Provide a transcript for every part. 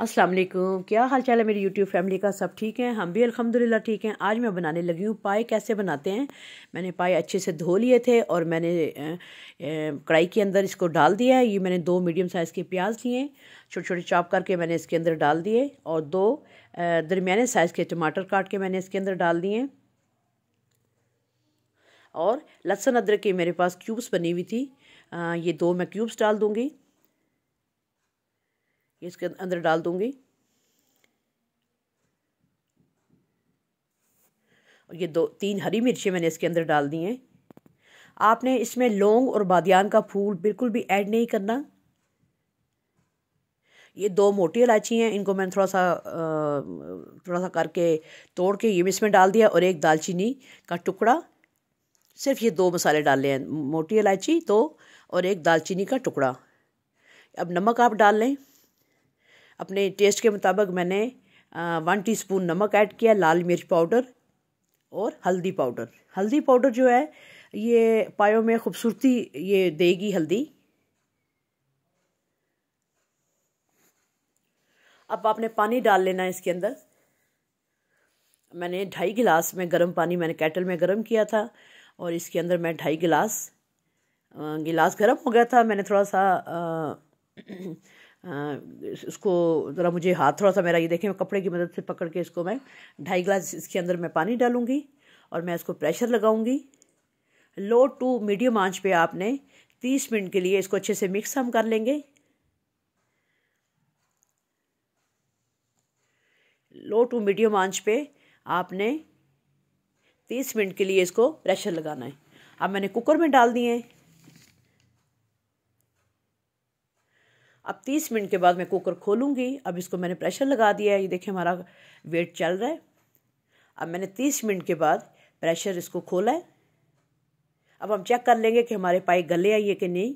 अस्सलाम वालेकुम क्या हाल चाल है मेरी यूट्यूब फैमिली का सब ठीक है हम भी अल्हम्दुलिल्लाह ठीक हैं आज मैं बनाने लगी हूँ पाए कैसे बनाते हैं मैंने पाए अच्छे से धो लिए थे और मैंने कढ़ाई के अंदर इसको डाल दिया है ये मैंने दो मीडियम साइज़ के प्याज लिए छोटे छोटे चॉप करके मैंने इसके अंदर डाल दिए और दो दरमियाने साइज़ के टमाटर काट के मैंने इसके अंदर डाल दिए और लहसुन अदरक के मेरे पास क्यूब्स बनी हुई थी ये दो मैं क्यूब्स डाल दूँगी ये इसके अंदर डाल दूँगी और ये दो तीन हरी मिर्चें मैंने इसके अंदर डाल दी हैं आपने इसमें लौंग और बादियान का फूल बिल्कुल भी ऐड नहीं करना ये दो मोटी इलायची हैं इनको मैंने थोड़ा सा थोड़ा सा करके तोड़ के ये भी इसमें डाल दिया और एक दालचीनी का टुकड़ा सिर्फ ये दो मसाले डाल लें मोटी इलायची दो तो और एक दालचीनी का टुकड़ा अब नमक आप डाल लें अपने टेस्ट के मुताबिक मैंने वन टीस्पून नमक ऐड किया लाल मिर्च पाउडर और हल्दी पाउडर हल्दी पाउडर जो है ये पायों में खूबसूरती ये देगी हल्दी अब आपने पानी डाल लेना है इसके अंदर मैंने ढाई गिलास में गर्म पानी मैंने कैटल में गर्म किया था और इसके अंदर मैं ढाई गिलास गिलास गर्म हो गया था मैंने थोड़ा सा आ, इसको हाँ, ज़रा मुझे हाथ थोड़ा सा मेरा ये देखें मैं कपड़े की मदद से पकड़ के इसको मैं ढाई गिलास इसके अंदर मैं पानी डालूँगी और मैं इसको प्रेशर लगाऊँगी लो टू मीडियम आंच पे आपने तीस मिनट के लिए इसको अच्छे से मिक्स हम कर लेंगे लो टू मीडियम आंच पे आपने तीस मिनट के लिए इसको प्रेशर लगाना है अब मैंने कुकर में डाल दिए हैं अब तीस मिनट के बाद मैं कुकर खोलूँगी अब इसको मैंने प्रेशर लगा दिया है ये देखिए हमारा वेट चल रहा है अब मैंने तीस मिनट के बाद प्रेशर इसको खोला है अब हम चेक कर लेंगे कि हमारे पाए गले आई है कि नहीं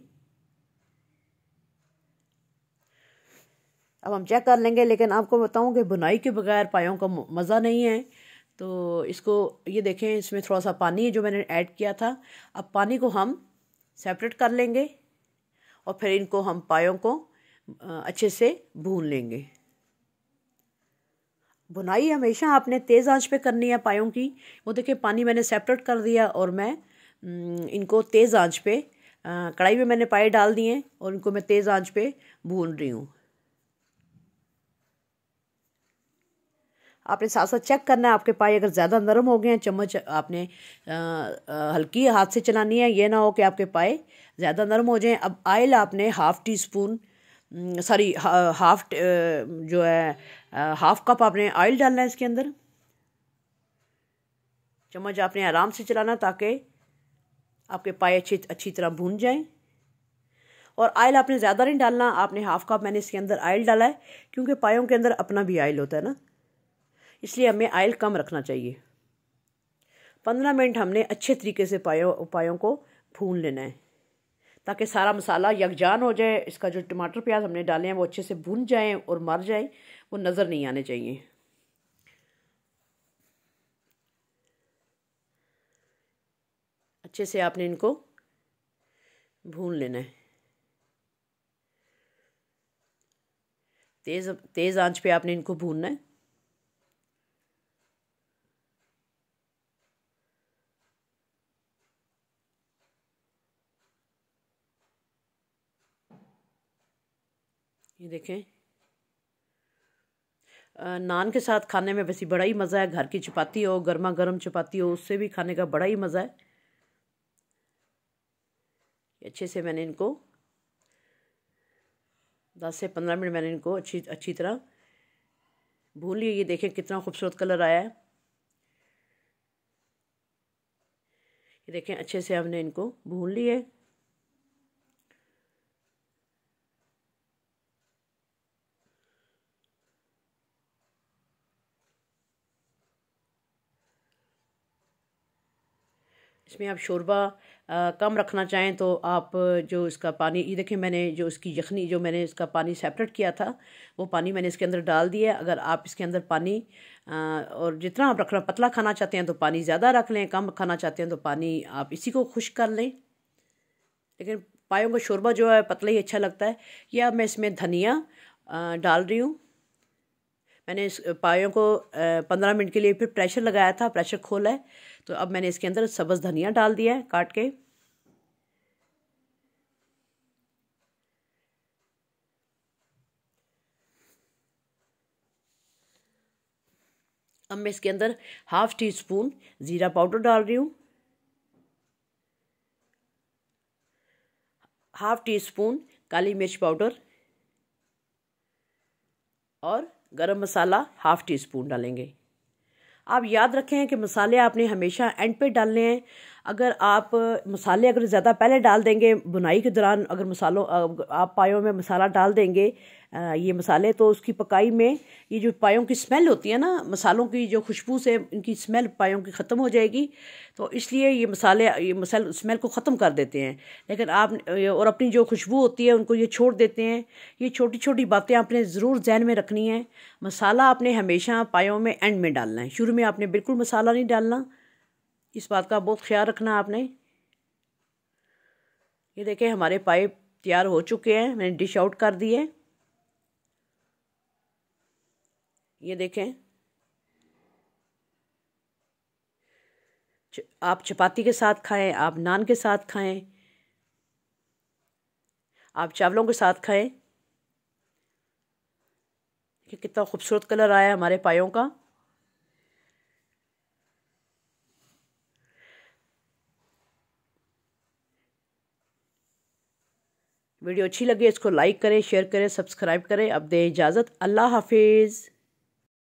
अब हम चेक कर लेंगे लेकिन आपको बताऊं कि बुनाई के बगैर पायों का मज़ा नहीं है तो इसको ये देखें इसमें थोड़ा सा पानी है जो मैंने ऐड किया था अब पानी को हम सेपरेट कर लेंगे और फिर इनको हम पायों को अच्छे से भून लेंगे बुनाई हमेशा आपने तेज़ आंच पे करनी है पायों की वो देखिए पानी मैंने सेपरेट कर दिया और मैं इनको तेज़ आंच पे कढ़ाई में मैंने पाए डाल दिए और इनको मैं तेज़ आंच पे भून रही हूँ आपने साथ साथ चेक करना है आपके पाए अगर ज़्यादा नरम हो गए हैं चम्मच आपने हल्की हाथ से चलानी है ये ना हो कि आपके पाए ज़्यादा नरम हो जाएँ अब आयल आपने half teaspoon sorry hmm, हा, हाफ uh, जो है हाफ uh, कप आपने ऑयल डालना है इसके अंदर चम्मच आपने आराम से चलाना ताकि आपके पाए अच्छी अच्छी तरह भून जाएं और आयल आपने ज़्यादा नहीं डालना आपने हाफ़ कप मैंने इसके अंदर आयल डाला है क्योंकि पायों के अंदर अपना भी आयल होता है ना इसलिए हमें आयल कम रखना चाहिए पंद्रह मिनट हमने अच्छे तरीके से पायों पायों को भून लेना है ताकि सारा मसाला यकजान हो जाए इसका जो टमाटर प्याज हमने डाले हैं वो अच्छे से भुन जाएँ और मर जाए वो नज़र नहीं आने चाहिए अच्छे से आपने इनको भून लेना है तेज़ तेज़ आंच पे आपने इनको भूनना है ये देखें नान के साथ खाने में वैसे बड़ा ही मज़ा है घर की चपाती हो गर्मा गर्म चपाती हो उससे भी खाने का बड़ा ही मज़ा है अच्छे से मैंने इनको दस से पंद्रह मिनट मैंने इनको अच्छी अच्छी तरह भून लिए ये देखें कितना खूबसूरत कलर आया है ये देखें अच्छे से हमने इनको भून लिए इसमें आप शोरबा कम रखना चाहें तो आप जो इसका पानी ये देखिए मैंने जो इसकी यखनी जो मैंने इसका पानी सेपरेट किया था वो पानी मैंने इसके अंदर डाल दिया अगर आप इसके अंदर पानी आ, और जितना आप रखना पतला खाना चाहते हैं तो पानी ज़्यादा रख लें कम खाना चाहते हैं तो पानी आप इसी को खुश कर लें लेकिन पायों का शोरबा जो है पतला ही अच्छा लगता है या मैं इसमें धनिया डाल रही हूँ मैंने इस पायों को पंद्रह मिनट के लिए फिर प्रेशर लगाया था प्रेशर खोला है तो अब मैंने इसके अंदर सब्ज़ धनिया डाल दिया है काट के अब मैं इसके अंदर हाफ टी स्पून ज़ीरा पाउडर डाल रही हूँ हाफ टी स्पून काली मिर्च पाउडर और गरम मसाला हाफ़ टी स्पून डालेंगे आप याद रखें कि मसाले आपने हमेशा एंड पे डालने हैं अगर आप मसाले अगर ज़्यादा पहले डाल देंगे बुनाई के दौरान अगर मसालों आप पायों में मसाला डाल देंगे ये मसाले तो उसकी पकाई में ये जो पायों की स्मेल होती है ना मसालों की जो खुशबू से इनकी स्मेल पायों की ख़त्म हो जाएगी तो इसलिए ये मसाले ये मसाल स्मेल को ख़त्म कर देते हैं लेकिन आप और अपनी जो खुशबू होती है उनको ये छोड़ देते हैं ये छोटी छोटी बातें आपने ज़रूर जहन में रखनी है मसाला आपने हमेशा पायों में एंड में डालना है शुरू में आपने बिल्कुल मसाला नहीं डालना इस बात का बहुत ख्याल रखना आपने ये देखें हमारे पाइप तैयार हो चुके हैं मैंने डिश आउट कर दिए ये देखें आप चपाती के साथ खाएं आप नान के साथ खाएं आप चावलों के साथ खाएं कि कितना खूबसूरत कलर आया हमारे पायों का वीडियो अच्छी लगी इसको लाइक करें शेयर करें सब्सक्राइब करें अब दें इजाज़त अल्लाह हाफिज़